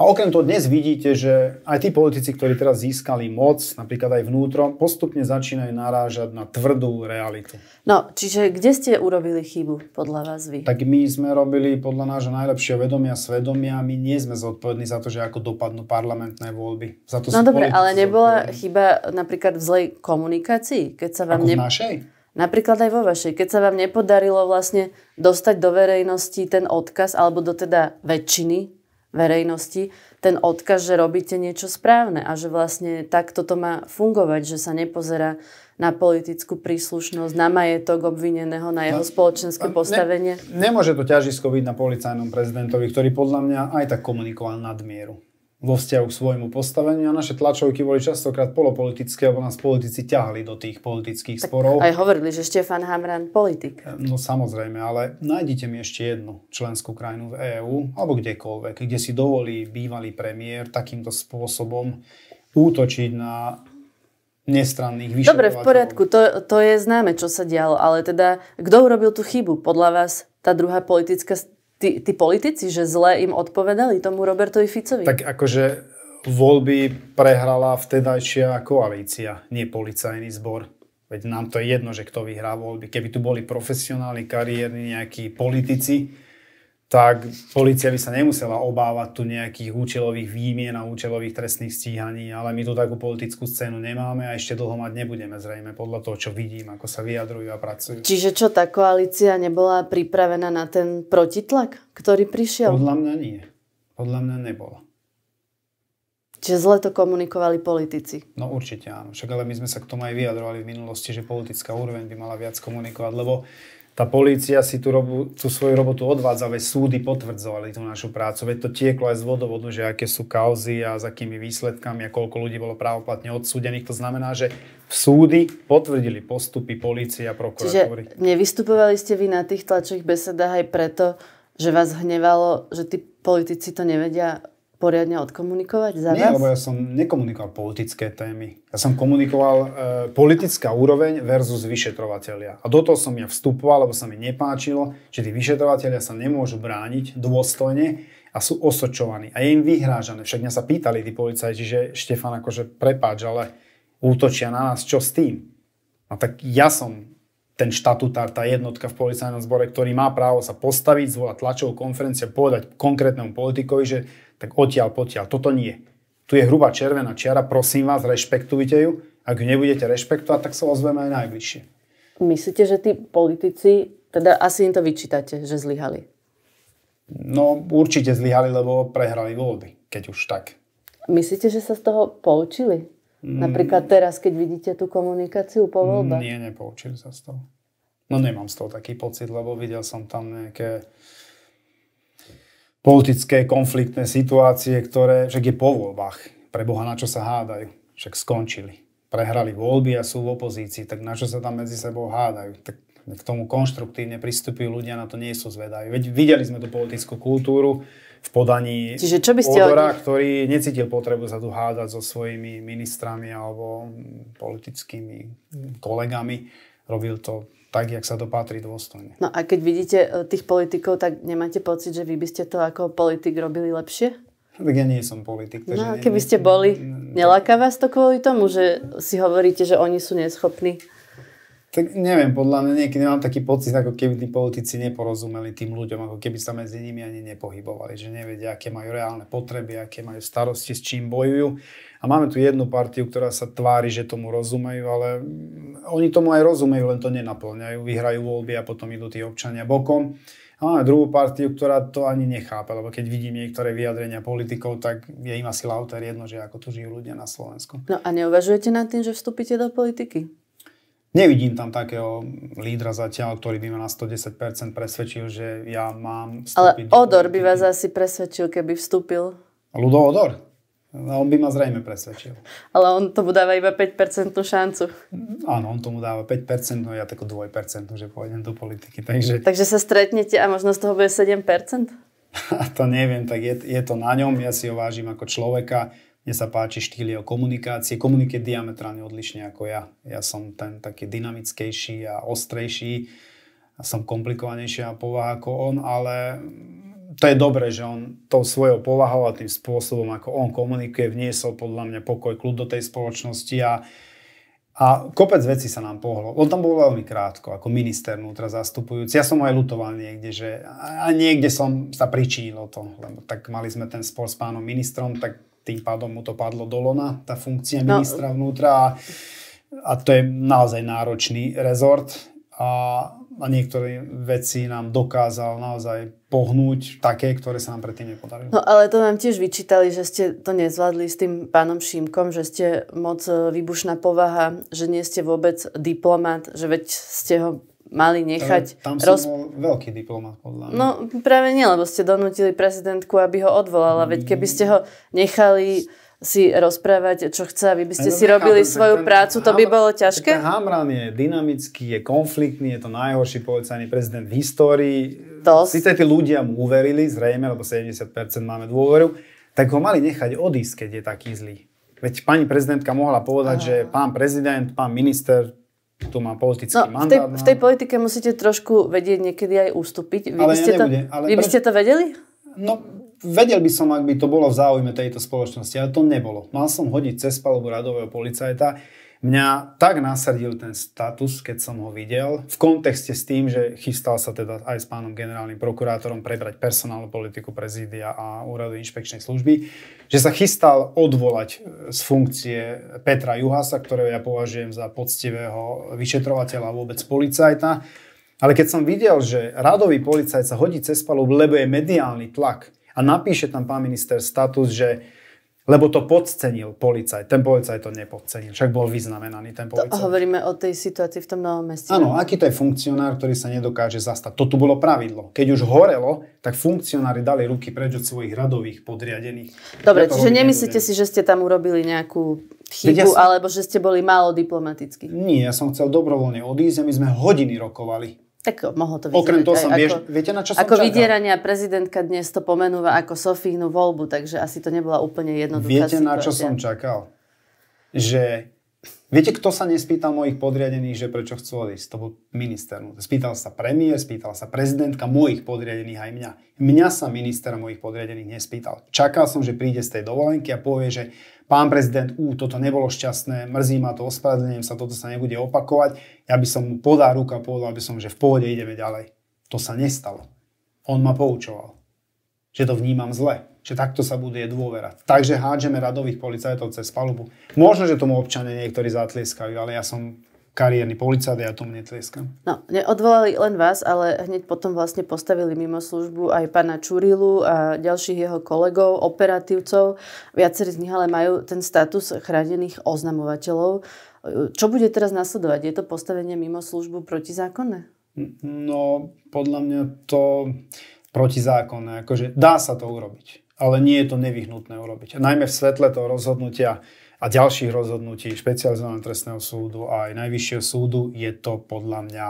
Speaker 2: A okrem toho dnes vidíte, že aj tí politici, ktorí teraz získali moc, napríklad aj vnútro, postupne začínajú narážať na tvrdú realitu.
Speaker 1: No, čiže kde ste urobili chybu podľa vás vy? Tak
Speaker 2: my sme robili podľa nášho najlepšieho vedomia, svedomia. My nie sme zodpovední za to, že ako dopadnú parlamentné voľby. Za to no dobre, ale
Speaker 1: nebola zodpovedný. chyba napríklad v zlej komunikácii? Keď sa vám ako ne... v našej? Napríklad aj vo vašej, keď sa vám nepodarilo vlastne dostať do verejnosti ten odkaz, alebo do teda väčšiny verejnosti, ten odkaz, že robíte niečo správne a že vlastne takto to má fungovať, že sa nepozerá na politickú príslušnosť, na majetok obvineného, na jeho no, spoločenské spoločenské ne, postavenie.
Speaker 2: Nemôže to ťažisko byť na policajnom prezidentovi, ktorý podľa mňa aj tak komunikoval nad mieru vo vzťahu k svojmu postaveniu a naše tlačovky boli častokrát polopolitické, lebo nás politici ťahali do tých politických tak sporov. Aj
Speaker 1: hovorili, že Štefan Hamran politik.
Speaker 2: No samozrejme, ale nájdite mi ešte jednu členskú krajinu v EÚ alebo kdekoľvek, kde si dovolí bývalý premiér takýmto spôsobom útočiť na nestranných vyšetrovateľov. Dobre, v poriadku,
Speaker 1: to, to je známe, čo sa dialo, ale teda kto urobil tú chybu? Podľa vás tá druhá politická tí, tí politici, že zle im odpovedali tomu Robertovi Ficovi. Tak
Speaker 2: akože voľby prehrala vtedajšia koalícia, nie policajný zbor. Veď nám to je jedno, že kto vyhrá voľby. Keby tu boli profesionáli, kariérni, nejakí politici, tak policia by sa nemusela obávať tu nejakých účelových výmien a účelových trestných stíhaní, ale my tu takú politickú scénu nemáme a ešte dlho mať nebudeme zrejme podľa toho, čo vidím, ako sa vyjadrujú a pracujú. Čiže
Speaker 1: čo, tá koalícia nebola pripravená na ten protitlak, ktorý prišiel? Podľa mňa nie.
Speaker 2: Podľa mňa nebola.
Speaker 1: Čiže zle to komunikovali politici.
Speaker 2: No určite áno. Však ale my sme sa k tomu aj vyjadrovali v minulosti, že politická úroveň by mala viac komunikovať, lebo tá polícia si tú, robu, tú svoju robotu odvádza, veď súdy potvrdzovali tú našu prácu, veď to tieklo aj z vodovodu, že aké sú kauzy a s akými výsledkami a koľko ľudí bolo právoplatne odsúdených. To znamená, že v súdy potvrdili postupy polície a prokuratúry. Čiže
Speaker 1: nevystupovali ste vy na tých tlačových besedách aj preto, že vás hnevalo, že tí politici to nevedia poriadne odkomunikovať za Nie, vás? lebo
Speaker 2: ja som nekomunikoval politické témy. Ja som komunikoval e, politická úroveň versus vyšetrovateľia. A do toho som ja vstupoval, lebo sa mi nepáčilo, že tí vyšetrovateľia sa nemôžu brániť dôstojne a sú osočovaní. A je im vyhrážané. Však mňa sa pýtali tí policajti, že Štefan akože prepáč, ale útočia na nás, čo s tým? No tak ja som ten štatutár, tá jednotka v policajnom zbore, ktorý má právo sa postaviť, zvolať tlačovú konferenciu, povedať konkrétnemu politikovi, že tak odtiaľ potiaľ. Toto nie. Tu je hrubá červená čiara, prosím vás, rešpektujte ju. Ak ju nebudete rešpektovať,
Speaker 1: tak sa ozveme aj najbližšie. Myslíte, že tí politici, teda asi im to vyčítate, že zlyhali?
Speaker 2: No určite zlyhali, lebo prehrali voľby, keď už tak.
Speaker 1: Myslíte, že sa z toho poučili?
Speaker 2: Mm. Napríklad
Speaker 1: teraz, keď vidíte tú komunikáciu po voľbách?
Speaker 2: Nie, nepoučili sa z toho. No nemám z toho taký pocit, lebo videl som tam nejaké politické konfliktné situácie, ktoré však je po voľbách. Pre Boha na čo sa hádajú? Však skončili. Prehrali voľby a sú v opozícii, tak na čo sa tam medzi sebou hádajú? Tak k tomu konštruktívne pristupujú ľudia, na to nie sú zvedajú. Veď videli sme tú politickú kultúru v podaní Čiže čo by ste Odora, od... ktorý necítil potrebu sa tu hádať so svojimi ministrami alebo politickými kolegami. Robil to tak, jak sa to patrí dôstojne.
Speaker 1: No a keď vidíte e, tých politikov, tak nemáte pocit, že vy by ste to ako politik robili lepšie?
Speaker 2: Tak ja nie som politik.
Speaker 1: Takže no, keby ste boli, neláka vás to kvôli tomu, že si hovoríte, že oni sú neschopní?
Speaker 2: Tak neviem, podľa mňa niekedy mám taký pocit, ako keby tí politici neporozumeli tým ľuďom, ako keby sa medzi nimi ani nepohybovali, že nevedia, aké majú reálne potreby, aké majú starosti, s čím bojujú. A máme tu jednu partiu, ktorá sa tvári, že tomu rozumejú, ale mm, oni tomu aj rozumejú, len to nenaplňajú. Vyhrajú voľby a potom idú tí občania bokom. A máme druhú partiu, ktorá to ani nechápe, lebo keď vidím niektoré vyjadrenia politikov, tak je im asi lauter jedno, že ako tu žijú ľudia na Slovensku.
Speaker 1: No a neuvažujete nad tým, že vstúpite do politiky?
Speaker 2: Nevidím tam takého lídra zatiaľ, ktorý by ma na 110% presvedčil, že ja mám vstúpiť Ale Odor by
Speaker 1: vás asi presvedčil, keby vstúpil.
Speaker 2: Ludo Odor?
Speaker 1: No, on by ma zrejme presvedčil. Ale on tomu dáva iba 5% šancu.
Speaker 2: Áno, on tomu dáva 5%, no ja takú 2%, že pôjdem do politiky. Takže... takže
Speaker 1: sa stretnete a možno z toho bude 7%?
Speaker 2: to neviem, tak je, je to na ňom, ja si ho vážim ako človeka. Mne sa páči štýl jeho komunikácie. Komunikuje diametrálne odlišne ako ja. Ja som ten taký dynamickejší a ostrejší. A som komplikovanejšia povaha ako on, ale to je dobré, že on tou svojou povahou a tým spôsobom, ako on komunikuje, vniesol podľa mňa pokoj, kľud do tej spoločnosti a, a kopec vecí sa nám pohlo. On tam bol veľmi krátko, ako minister vnútra zastupujúci. Ja som aj lutoval niekde, že a niekde som sa o to, lebo tak mali sme ten spor s pánom ministrom, tak tým pádom mu to padlo do lona, tá funkcia no. ministra no. vnútra a, a to je naozaj náročný rezort. A a niektoré veci nám dokázal naozaj pohnúť, také, ktoré sa nám predtým nepodarilo.
Speaker 1: No ale to nám tiež vyčítali, že ste to nezvládli s tým pánom Šímkom, že ste moc e, vybušná povaha, že nie ste vôbec diplomat, že veď ste ho mali nechať... Tam, tam roz...
Speaker 2: bol veľký diplomat, podľa
Speaker 1: mňa. No práve nie, lebo ste donútili prezidentku, aby ho odvolala. Veď keby ste ho nechali si rozprávať, čo chce, aby by ste no, si robili svoju ten, prácu, to hamr, by bolo ťažké?
Speaker 2: Ten Hamran je dynamický, je konfliktný, je to najhorší policajný prezident v histórii. Sice tí ľudia mu uverili, zrejme, lebo 70% máme dôveru, tak ho mali nechať odísť, keď je taký zlý. Veď pani prezidentka mohla povedať, Aha. že pán prezident, pán minister, tu má politický no, mandát. V tej, no. v tej
Speaker 1: politike musíte trošku vedieť niekedy aj ústupiť. Vy ale by ste, ja nebude, to, ale vy pre... by ste to vedeli? No,
Speaker 2: vedel by som, ak by to bolo v záujme tejto spoločnosti, ale to nebolo. Mal som hodiť cez palubu radového policajta. Mňa tak nasadil ten status, keď som ho videl, v kontexte s tým, že chystal sa teda aj s pánom generálnym prokurátorom prebrať personálnu politiku prezídia a úradu inšpekčnej služby, že sa chystal odvolať e, z funkcie Petra Juhasa, ktorého ja považujem za poctivého vyšetrovateľa a vôbec policajta. Ale keď som videl, že radový policajt sa hodí cez palub, lebo je mediálny tlak, a napíše tam pán minister status, že lebo to podcenil policajt. Ten policajt to nepodcenil, však bol vyznamenaný ten policajt. To
Speaker 1: hovoríme o tej situácii v tom novom meste. Áno, aký
Speaker 2: to je funkcionár, ktorý sa nedokáže zastať. To tu bolo pravidlo. Keď už horelo, tak funkcionári dali ruky preč od svojich radových podriadených. Dobre, ja čiže
Speaker 1: nemyslíte si, že ste tam urobili nejakú chybu, ja som... alebo že ste boli málo diplomatickí? Nie,
Speaker 2: ja som chcel dobrovoľne odísť a my sme hodiny rokovali tak mohlo to vyzerať. Okrem toho som ako, viete, na čo som Ako čakal? vydierania
Speaker 1: prezidentka dnes to pomenúva ako Sofínu voľbu, takže asi to nebola úplne jednoduchá Viete, situácia. na čo som
Speaker 2: čakal? Že... Viete, kto sa nespýtal mojich podriadených, že prečo chcú odísť? To bol minister. Spýtal sa premiér, spýtal sa prezidentka mojich podriadených aj mňa. Mňa sa minister mojich podriadených nespýtal. Čakal som, že príde z tej dovolenky a povie, že pán prezident, ú, toto nebolo šťastné, mrzí ma to, ospravedlňujem sa, toto sa nebude opakovať, ja by som mu podal ruka, povedal by som, že v pohode ideme ďalej. To sa nestalo. On ma poučoval, že to vnímam zle, že takto sa bude dôvera. Takže hádžeme radových policajtov cez palubu. Možno, že tomu občania niektorí zatlieskajú, ale ja som kariérny policajt, ja tomu netlieskam.
Speaker 1: No, neodvolali len vás, ale hneď potom vlastne postavili mimo službu aj pána Čurilu a ďalších jeho kolegov, operatívcov. Viacerí z nich ale majú ten status chránených oznamovateľov. Čo bude teraz nasledovať? Je to postavenie mimo službu protizákonné?
Speaker 2: No, podľa mňa to protizákonné. Akože dá sa to urobiť, ale nie je to nevyhnutné urobiť. A najmä v svetle toho rozhodnutia a ďalších rozhodnutí špecializovaného trestného súdu a aj najvyššieho súdu je to podľa mňa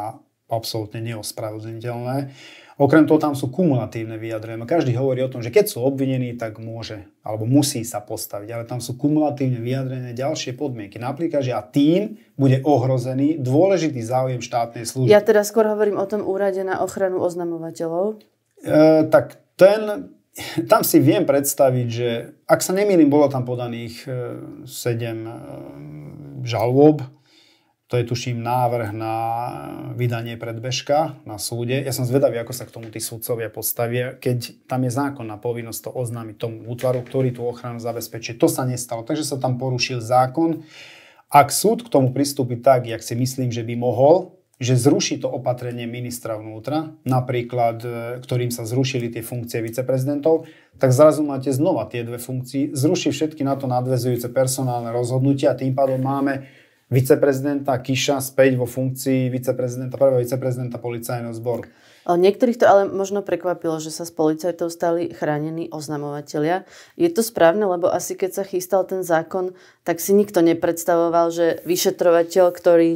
Speaker 2: absolútne neospravedlniteľné. Okrem toho tam sú kumulatívne vyjadrenia. No, každý hovorí o tom, že keď sú obvinení, tak môže alebo musí sa postaviť, ale tam sú kumulatívne vyjadrené ďalšie podmienky. Napríklad, že a tým bude ohrozený dôležitý záujem štátnej služby. Ja
Speaker 1: teda skôr hovorím o tom úrade na ochranu oznamovateľov.
Speaker 2: E, tak ten tam si viem predstaviť, že ak sa nemýlim, bolo tam podaných 7 e, e, žalôb, to je tuším návrh na vydanie predbežka na súde. Ja som zvedavý, ako sa k tomu tí súdcovia postavia, keď tam je zákonná povinnosť to oznámiť tomu útvaru, ktorý tú ochranu zabezpečí. To sa nestalo, takže sa tam porušil zákon. Ak súd k tomu pristúpi tak, jak si myslím, že by mohol, že zruší to opatrenie ministra vnútra, napríklad e, ktorým sa zrušili tie funkcie viceprezidentov, tak zrazu máte znova tie dve funkcie, zruší všetky na to nadvezujúce personálne rozhodnutia a tým pádom máme viceprezidenta Kiša späť vo funkcii viceprezidenta, prvého viceprezidenta policajného zboru.
Speaker 1: Niektorých to ale možno prekvapilo, že sa s policajtou stali chránení oznamovatelia. Je to správne, lebo asi keď sa chystal ten zákon, tak si nikto nepredstavoval, že vyšetrovateľ, ktorý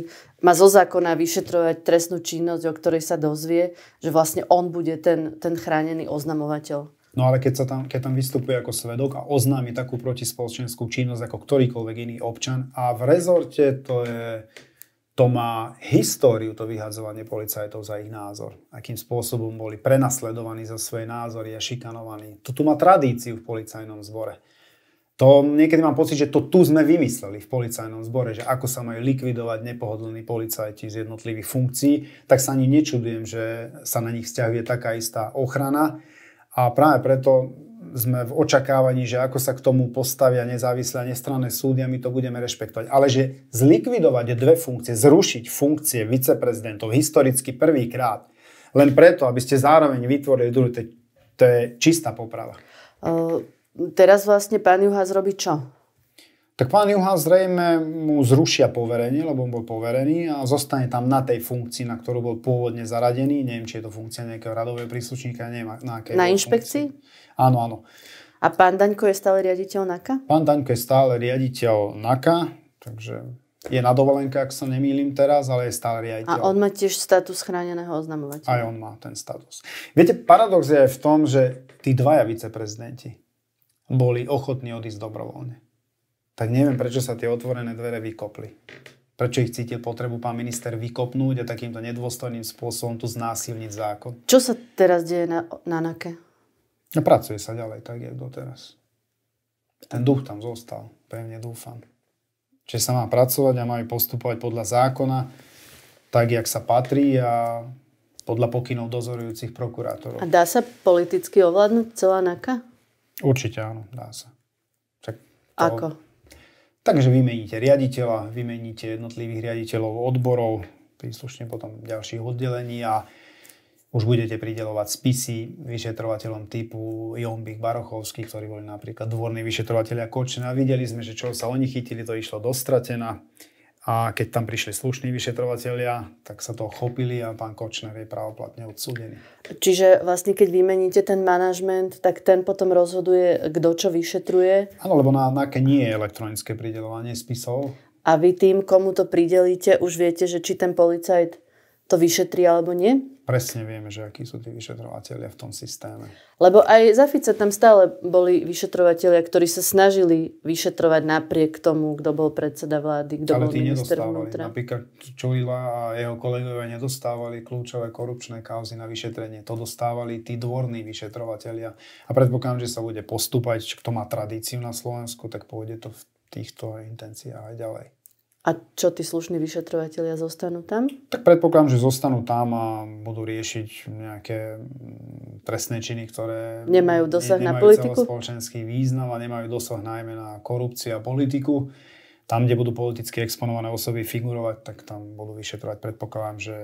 Speaker 1: má zo zákona vyšetrovať trestnú činnosť, o ktorej sa dozvie, že vlastne on bude ten, ten chránený oznamovateľ.
Speaker 2: No ale keď, sa tam, keď tam vystupuje ako svedok a oznámi takú protispoločenskú činnosť ako ktorýkoľvek iný občan a v rezorte to je to má históriu, to vyhadzovanie policajtov za ich názor. Akým spôsobom boli prenasledovaní za svoje názory a šikanovaní. To tu má tradíciu v policajnom zbore. To niekedy mám pocit, že to tu sme vymysleli v policajnom zbore, že ako sa majú likvidovať nepohodlní policajti z jednotlivých funkcií, tak sa ani nečudujem, že sa na nich vzťahuje taká istá ochrana. A práve preto sme v očakávaní, že ako sa k tomu postavia nezávislé a nestranné súdy a my to budeme rešpektovať. Ale že zlikvidovať dve funkcie, zrušiť funkcie viceprezidentov historicky prvýkrát, len preto, aby ste zároveň vytvorili druhý, to, to je čistá poprava.
Speaker 1: Uh Teraz vlastne pán Juhás robí čo?
Speaker 2: Tak pán Juhás zrejme mu zrušia poverenie, lebo bol poverený a zostane tam na tej funkcii, na ktorú bol pôvodne zaradený. Neviem, či je to funkcia nejakého radového príslušníka, neviem, na aké Na inšpekcii? Funkcii. Áno, áno.
Speaker 1: A pán Daňko je stále riaditeľ NAKA?
Speaker 2: Pán Daňko je stále riaditeľ NAKA, takže je na dovolenke, ak sa nemýlim teraz, ale je stále riaditeľ. A on
Speaker 1: má tiež status chráneného oznamovateľa. Aj on
Speaker 2: má ten status. Viete, paradox je v tom, že tí dvaja viceprezidenti, boli ochotní odísť dobrovoľne. Tak neviem, prečo sa tie otvorené dvere vykopli. Prečo ich cítil potrebu pán minister vykopnúť a takýmto nedôstojným spôsobom tu znásilniť zákon.
Speaker 1: Čo sa teraz deje na, na NAKE?
Speaker 2: No pracuje sa ďalej, tak jak doteraz. Ten duch tam zostal, pevne dúfam. Čiže sa má pracovať a má postupovať podľa zákona, tak, jak sa patrí a podľa pokynov dozorujúcich prokurátorov. A dá
Speaker 1: sa politicky ovládnuť celá NAKA?
Speaker 2: Určite áno, dá sa. Tak to... Ako? Takže vymeníte riaditeľa, vymeníte jednotlivých riaditeľov odborov, príslušne potom ďalších oddelení a už budete pridelovať spisy vyšetrovateľom typu Jombik Barochovský, ktorí boli napríklad dvorní vyšetrovateľia Kočina. Videli sme, že čo sa oni chytili, to išlo dostratená. A keď tam prišli slušní vyšetrovateľia, tak sa to chopili a pán Kočner je právoplatne odsúdený.
Speaker 1: Čiže vlastne keď vymeníte ten manažment, tak ten potom rozhoduje, kto čo vyšetruje?
Speaker 2: Áno, lebo na NAKE nie je elektronické pridelovanie spisov.
Speaker 1: A vy tým, komu to pridelíte, už viete, že či ten policajt to vyšetrí alebo nie.
Speaker 2: Presne vieme, že akí sú tí vyšetrovateľia v tom systéme.
Speaker 1: Lebo aj za Fica tam stále boli vyšetrovateľia, ktorí sa snažili vyšetrovať napriek tomu, kto bol predseda vlády, kto Ale bol minister vnútra. Napríklad
Speaker 2: Čulila a jeho kolegovia nedostávali kľúčové korupčné kauzy na vyšetrenie. To dostávali tí dvorní vyšetrovateľia. A predpokladám, že sa bude postúpať, kto má tradíciu na Slovensku,
Speaker 1: tak pôjde to v týchto intenciách aj ďalej. A čo tí slušní vyšetrovateľia zostanú tam?
Speaker 2: Tak predpokladám, že zostanú tam a budú riešiť nejaké trestné činy, ktoré nemajú dosah ne, nemajú na politiku. spoločenský význam a nemajú dosah najmä na korupciu a politiku. Tam, kde budú politicky exponované osoby figurovať, tak tam budú vyšetrovať. Predpokladám, že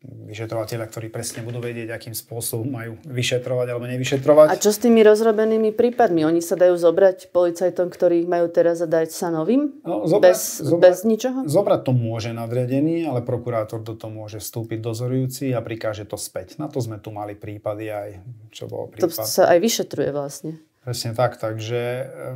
Speaker 2: vyšetrovateľa, ktorí presne budú vedieť, akým spôsobom majú vyšetrovať alebo nevyšetrovať. A čo
Speaker 1: s tými rozrobenými prípadmi? Oni sa dajú zobrať policajtom, ktorí ich majú teraz zadať sa novým? No, zobrať, bez, zobrať, bez
Speaker 2: ničoho? Zobrať to môže nadriadený, ale prokurátor do toho môže vstúpiť dozorujúci a prikáže to späť. Na to sme tu mali prípady aj, čo bolo prípad. To sa
Speaker 1: aj vyšetruje vlastne.
Speaker 2: Presne tak, takže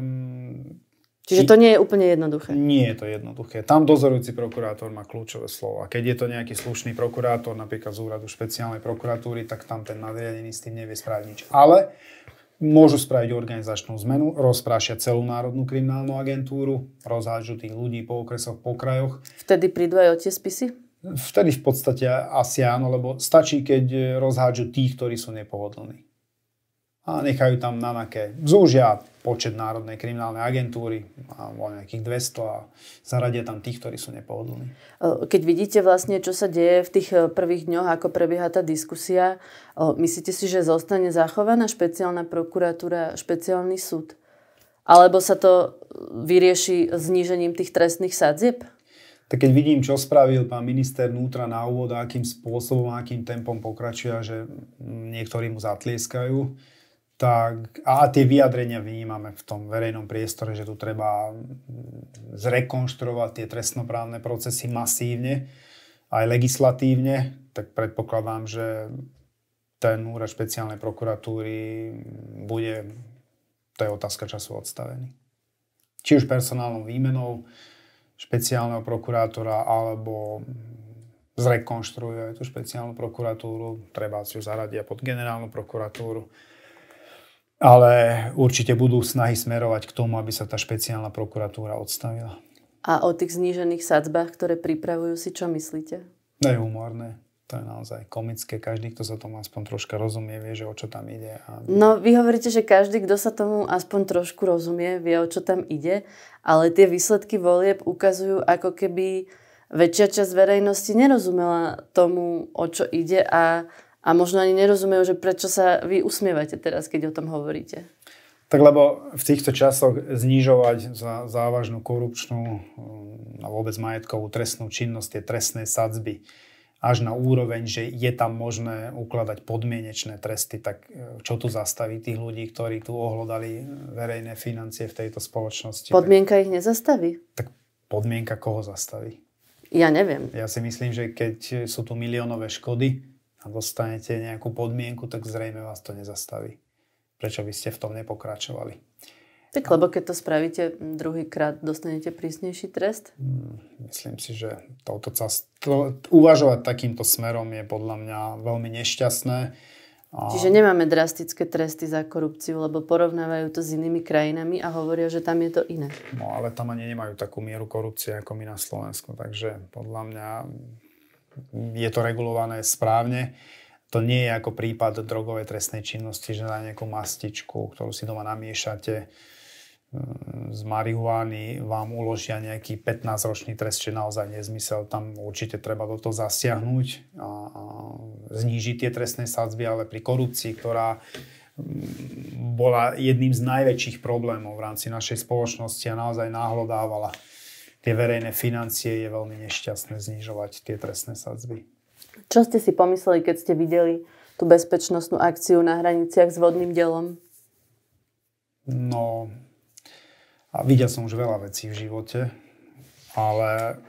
Speaker 2: um, Čiže to nie je úplne jednoduché. Nie je to jednoduché. Tam dozorujúci prokurátor má kľúčové slovo. A keď je to nejaký slušný prokurátor, napríklad z úradu špeciálnej prokuratúry, tak tam ten nadriadený s tým nevie spraviť nič. Ale môžu spraviť organizačnú zmenu, rozprášia celú Národnú kriminálnu agentúru, rozhážu tých ľudí po okresoch, po krajoch.
Speaker 1: Vtedy prídu aj o tie spisy?
Speaker 2: Vtedy v podstate asi áno, lebo stačí, keď rozhážu tých, ktorí sú nepohodlní a nechajú tam na nejaké, zúžia počet Národnej kriminálnej agentúry, alebo nejakých 200 a zaradia tam tých, ktorí sú nepohodlní. E,
Speaker 1: keď vidíte vlastne, čo sa deje v tých e, prvých dňoch, ako prebieha tá diskusia, e, myslíte si, že zostane zachovaná špeciálna prokuratúra, špeciálny súd? Alebo sa to vyrieši znížením tých trestných sadzieb?
Speaker 2: tak keď vidím, čo spravil pán minister vnútra na úvod akým spôsobom, akým tempom pokračuje, že niektorí mu zatlieskajú, tak, a tie vyjadrenia vnímame v tom verejnom priestore, že tu treba mm, zrekonštruovať tie trestnoprávne procesy masívne, aj legislatívne, tak predpokladám, že ten úrad špeciálnej prokuratúry bude, to je otázka času odstavený. Či už personálnou výmenou špeciálneho prokurátora, alebo zrekonštruuje aj tú špeciálnu prokuratúru, treba ju zaradia pod generálnu prokuratúru ale určite budú snahy smerovať k tomu, aby sa tá špeciálna prokuratúra odstavila.
Speaker 1: A o tých znížených sadzbách, ktoré pripravujú si, čo myslíte?
Speaker 2: To no je humorné. To je naozaj komické. Každý, kto sa tomu aspoň troška rozumie, vie, že o čo tam ide.
Speaker 1: A... No, vy hovoríte, že každý, kto sa tomu aspoň trošku rozumie, vie, o čo tam ide, ale tie výsledky volieb ukazujú, ako keby väčšia časť verejnosti nerozumela tomu, o čo ide a a možno ani nerozumejú, že prečo sa vy usmievate teraz, keď o tom hovoríte.
Speaker 2: Tak lebo v týchto časoch znižovať za závažnú korupčnú mm, a vôbec majetkovú trestnú činnosť tie trestné sadzby až na úroveň, že je tam možné ukladať podmienečné tresty, tak e, čo tu zastaví tých ľudí, ktorí tu ohľadali e, verejné financie v tejto spoločnosti? Podmienka
Speaker 1: ich nezastaví? Tak
Speaker 2: podmienka koho zastaví?
Speaker 1: Ja neviem.
Speaker 2: Ja si myslím, že keď sú tu miliónové škody, a dostanete nejakú podmienku, tak zrejme vás to nezastaví. Prečo by ste v tom nepokračovali?
Speaker 1: Tak lebo keď to spravíte druhýkrát, dostanete prísnejší trest?
Speaker 2: Hmm, myslím si, že touto cast... to, uvažovať takýmto smerom je podľa mňa veľmi nešťastné. A... Čiže
Speaker 1: nemáme drastické tresty za korupciu, lebo porovnávajú to s inými krajinami a hovoria, že tam je to iné.
Speaker 2: No ale tam ani nemajú takú mieru korupcie ako my na Slovensku, takže podľa mňa je to regulované správne. To nie je ako prípad drogovej trestnej činnosti, že na nejakú mastičku, ktorú si doma namiešate mm, z marihuány, vám uložia nejaký 15-ročný trest, čo naozaj nezmysel. Tam určite treba do toho zasiahnuť a, a znížiť tie trestné sadzby, ale pri korupcii, ktorá mm, bola jedným z najväčších problémov v rámci našej spoločnosti a naozaj náhľadávala tie verejné financie je veľmi nešťastné znižovať tie trestné sadzby.
Speaker 1: Čo ste si pomysleli, keď ste videli tú bezpečnostnú akciu na hraniciach s vodným delom?
Speaker 2: No, a videl som už veľa vecí v živote, ale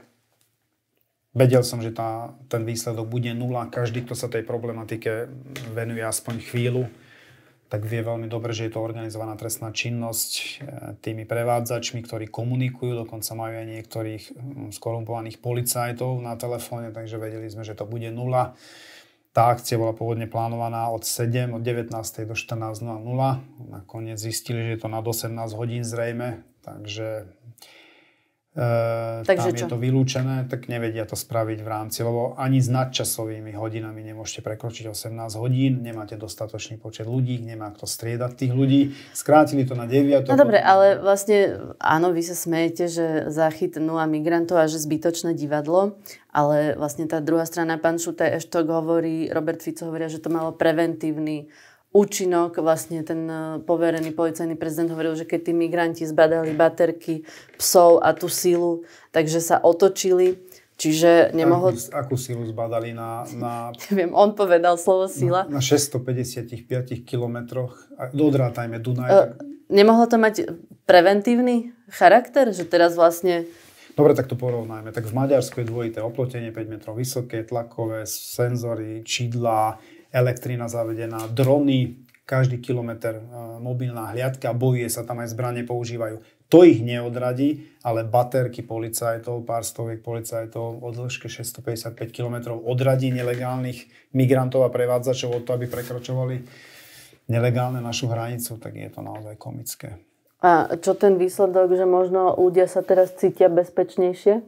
Speaker 2: vedel som, že tá, ten výsledok bude nula. Každý, kto sa tej problematike venuje aspoň chvíľu, tak vie veľmi dobre, že je to organizovaná trestná činnosť e, tými prevádzačmi, ktorí komunikujú, dokonca majú aj niektorých mm, skorumpovaných policajtov na telefóne, takže vedeli sme, že to bude nula. Tá akcia bola pôvodne plánovaná od 7, od 19. do 14.00. Nakoniec zistili, že je to na 18 hodín zrejme, takže e, Takže tam čo? je to vylúčené, tak nevedia to spraviť v rámci, lebo ani s nadčasovými hodinami nemôžete prekročiť 18 hodín, nemáte dostatočný počet ľudí, nemá kto striedať tých ľudí. Skrátili to na 9. No dobre,
Speaker 1: ale vlastne áno, vy sa smejete, že záchyt nula migrantov a že zbytočné divadlo, ale vlastne tá druhá strana, pán Šutaj Eštok hovorí, Robert Fico hovoria, že to malo preventívny účinok. Vlastne ten eh, poverený policajný prezident hovoril, že keď tí migranti zbadali baterky psov a tú silu, takže sa otočili. Čiže nemohol...
Speaker 2: Akú silu zbadali na... na neviem, on povedal slovo sila. Na, na 655 kilometroch, odrátajme Dunaj. Uh,
Speaker 1: nemohlo to mať preventívny charakter, že teraz vlastne...
Speaker 2: Dobre, tak to porovnajme. Tak v Maďarsku je dvojité oplotenie 5 metrov vysoké, tlakové, senzory, čidla elektrina zavedená, drony, každý kilometr e, mobilná hliadka, bojuje sa tam aj zbranie používajú. To ich neodradí, ale baterky policajtov, pár stoviek policajtov o dĺžke 655 km odradí nelegálnych migrantov a prevádzačov od toho, aby prekročovali nelegálne našu hranicu, tak je to naozaj komické.
Speaker 1: A čo ten výsledok, že možno ľudia sa teraz cítia bezpečnejšie?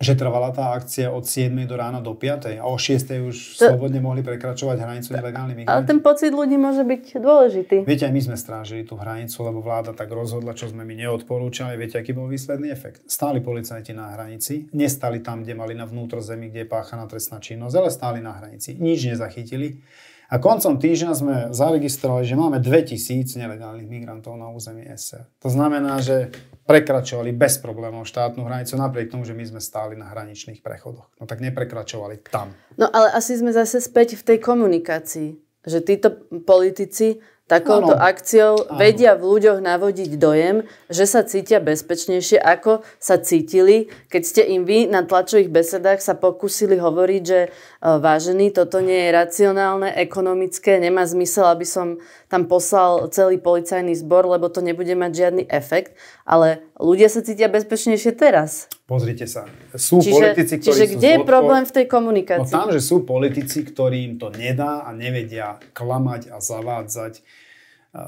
Speaker 2: že trvala tá akcia od 7 do rána do 5 a o 6 už to... slobodne mohli prekračovať hranicu nelegálnych migrantov. Ale
Speaker 1: ten pocit ľudí môže byť dôležitý. Viete, aj
Speaker 2: my sme strážili tú hranicu, lebo vláda tak rozhodla, čo sme mi neodporúčali. Viete, aký bol výsledný efekt? Stáli policajti na hranici, nestali tam, kde mali na vnútrozemí, kde je páchaná trestná činnosť, ale stáli na hranici. Nič nezachytili. A koncom týždňa sme zaregistrovali, že máme 2000 nelegálnych migrantov na území SR. To znamená, že prekračovali bez problémov štátnu hranicu, napriek tomu, že my sme stáli na hraničných prechodoch. No tak neprekračovali tam.
Speaker 1: No ale asi sme zase späť v tej komunikácii, že títo politici takouto ano. akciou ano. vedia v ľuďoch navodiť dojem, že sa cítia bezpečnejšie, ako sa cítili, keď ste im vy na tlačových besedách sa pokúsili hovoriť, že e, vážený, toto nie je racionálne, ekonomické, nemá zmysel, aby som tam poslal celý policajný zbor, lebo to nebude mať žiadny efekt. Ale ľudia sa cítia bezpečnejšie teraz.
Speaker 2: Pozrite sa. Sú čiže, politici, ktorí čiže sú kde zlodko... je problém
Speaker 1: v tej komunikácii? No tam, že
Speaker 2: sú politici, im to nedá a nevedia klamať a zavádzať e,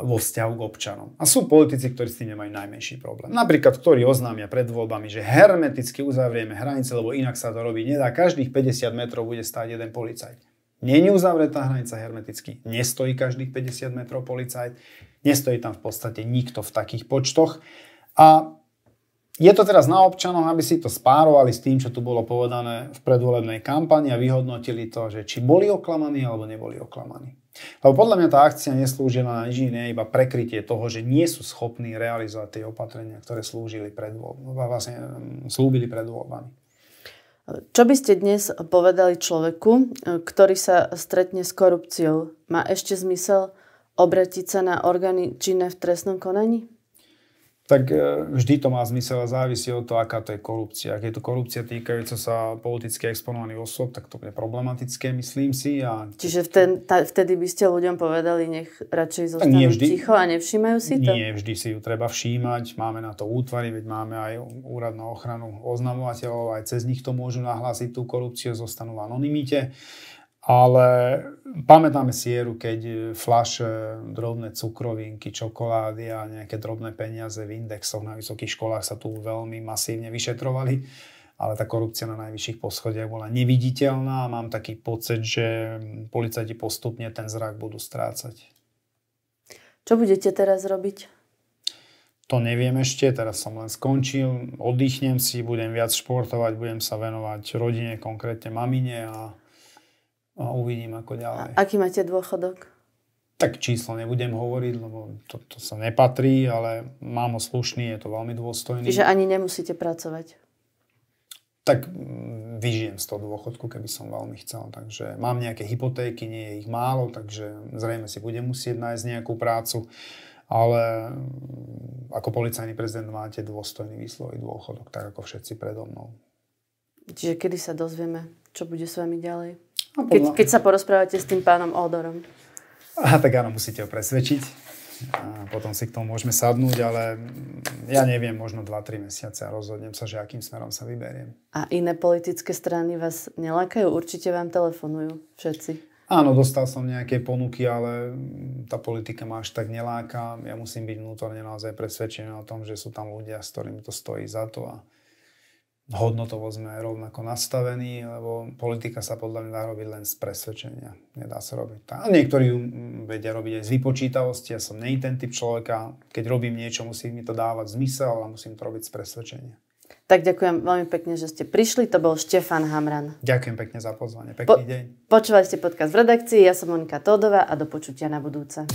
Speaker 2: vo vzťahu k občanom. A sú politici, ktorí s tým nemajú najmenší problém. Napríklad, ktorí oznámia pred voľbami, že hermeticky uzavrieme hranice, lebo inak sa to robiť nedá. Každých 50 metrov bude stáť jeden policajt. Není uzavretá hranica hermeticky, nestojí každých 50 metrov policajt, nestojí tam v podstate nikto v takých počtoch. A je to teraz na občanoch, aby si to spárovali s tým, čo tu bolo povedané v predvolebnej kampani a vyhodnotili to, že či boli oklamaní alebo neboli oklamaní. Lebo podľa mňa tá akcia neslúžila na nič iné, iba prekrytie toho, že nie sú schopní realizovať tie opatrenia, ktoré slúžili pred voľbami, vlastne slúbili pred voľbami.
Speaker 1: Čo by ste dnes povedali človeku, e, ktorý sa stretne s korupciou? Má ešte zmysel obratiť sa na orgány činné v trestnom konaní?
Speaker 2: tak e, vždy to má zmysel a závisí od toho, aká to je korupcia. Ak je to korupcia týkajúca sa politicky exponovaných osôb, tak to bude problematické, myslím si. A...
Speaker 1: Čiže vtedy, vtedy by ste ľuďom povedali, nech radšej zostanú nie vždy, ticho a nevšímajú si to?
Speaker 2: Nie, vždy si ju treba všímať. Máme na to útvary, veď máme aj úrad na ochranu oznamovateľov, aj cez nich to môžu nahlásiť tú korupciu, zostanú v anonimite. Ale pamätáme sieru, keď e, flaše, e, drobné cukrovinky, čokolády a nejaké drobné peniaze v indexoch na vysokých školách sa tu veľmi masívne vyšetrovali, ale tá korupcia na najvyšších poschodiach bola neviditeľná a mám taký pocit, že policajti postupne ten zrak budú strácať.
Speaker 1: Čo budete teraz robiť?
Speaker 2: To neviem ešte, teraz som len skončil, oddychnem si, budem viac športovať, budem sa venovať rodine, konkrétne mamine a a uvidím ako ďalej. A
Speaker 1: aký máte dôchodok?
Speaker 2: Tak číslo nebudem hovoriť, lebo to, to sa nepatrí, ale mám ho slušný, je to veľmi dôstojný. Čiže ani
Speaker 1: nemusíte pracovať?
Speaker 2: Tak mm, vyžijem z toho dôchodku, keby som veľmi chcel. Takže mám nejaké hypotéky, nie je ich málo, takže zrejme si budem musieť nájsť nejakú prácu. Ale mm, ako policajný prezident máte dôstojný výslový dôchodok, tak ako všetci predo mnou.
Speaker 1: Čiže kedy sa dozvieme, čo bude s vami ďalej? No, keď, keď sa porozprávate s tým pánom Odorom.
Speaker 2: Aha, tak áno, musíte ho presvedčiť. A potom si k tomu môžeme sadnúť, ale ja neviem, možno 2-3 mesiace a rozhodnem sa, že akým smerom sa vyberiem.
Speaker 1: A iné politické strany vás nelákajú? Určite vám telefonujú všetci.
Speaker 2: Áno, dostal som nejaké ponuky, ale tá politika ma až tak neláka. Ja musím byť vnútorne naozaj presvedčený o tom, že sú tam ľudia, s ktorými to stojí za to a hodnotovo sme rovnako nastavení, lebo politika sa podľa mňa dá robiť len z presvedčenia. Nedá sa robiť tak. Niektorí mm, vedia robiť aj z vypočítavosti, ja som nej ten typ človeka. Keď robím niečo, musí mi to dávať zmysel a musím to robiť z presvedčenia.
Speaker 1: Tak ďakujem veľmi pekne, že ste prišli. To bol Štefan Hamran.
Speaker 2: Ďakujem pekne za pozvanie. Pekný po- deň.
Speaker 1: Počúvali ste podcast v redakcii. Ja som Monika Tódová a do počutia na budúce.